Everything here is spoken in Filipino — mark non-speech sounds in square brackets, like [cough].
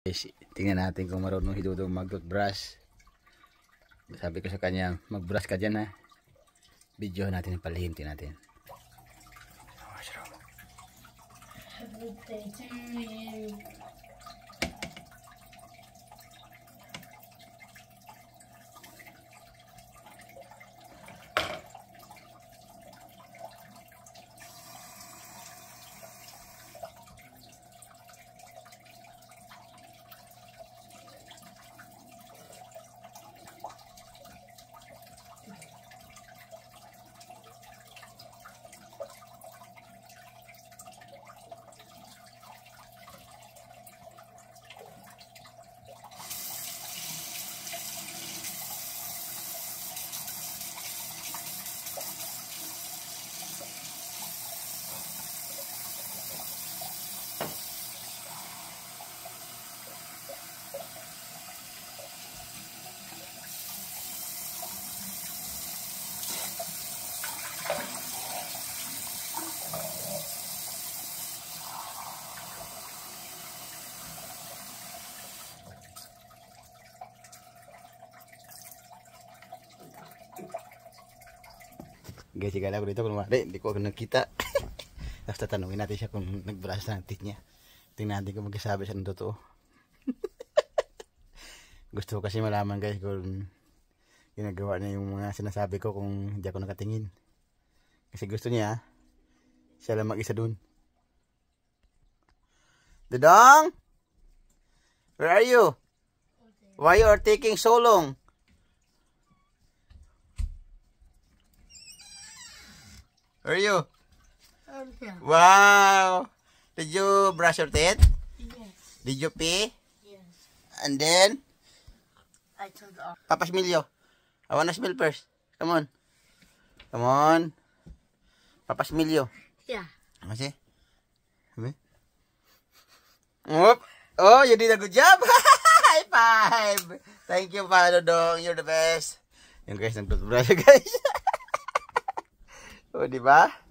Guys, eh, tingnan natin kung marunong si mag-brush. Sabi ko sa kanya, mag-brush ka dyan ha. Video natin, palihinti natin. Washroom. Guys, sigala ko dito kung Hindi ko ako nakita. [laughs] Tapos tatanungin natin siya kung nagbraso sa teeth niya. Tingnan natin kung magkasabi siya ng [laughs] totoo. Gusto ko kasi malaman guys kung ginagawa niya yung mga sinasabi ko kung hindi ako nakatingin. Kasi gusto niya, ah. siya lang mag-isa dun. Dudong! Where are you? Why you are taking so long? How are you? I'm here. Wow! Did you brush your teeth? Yes. Did you pee? Yes. And then? I turned off. Papa smell you. I wanna smell first. Come on. Come on. Papa smell you. Yeah. Okay. Okay. Oh, oh, you did a good job. [laughs] High five. Thank you, Father Dong. You're the best. Yung guys, nagtutubra [laughs] siya, guys. O, oh, di ba?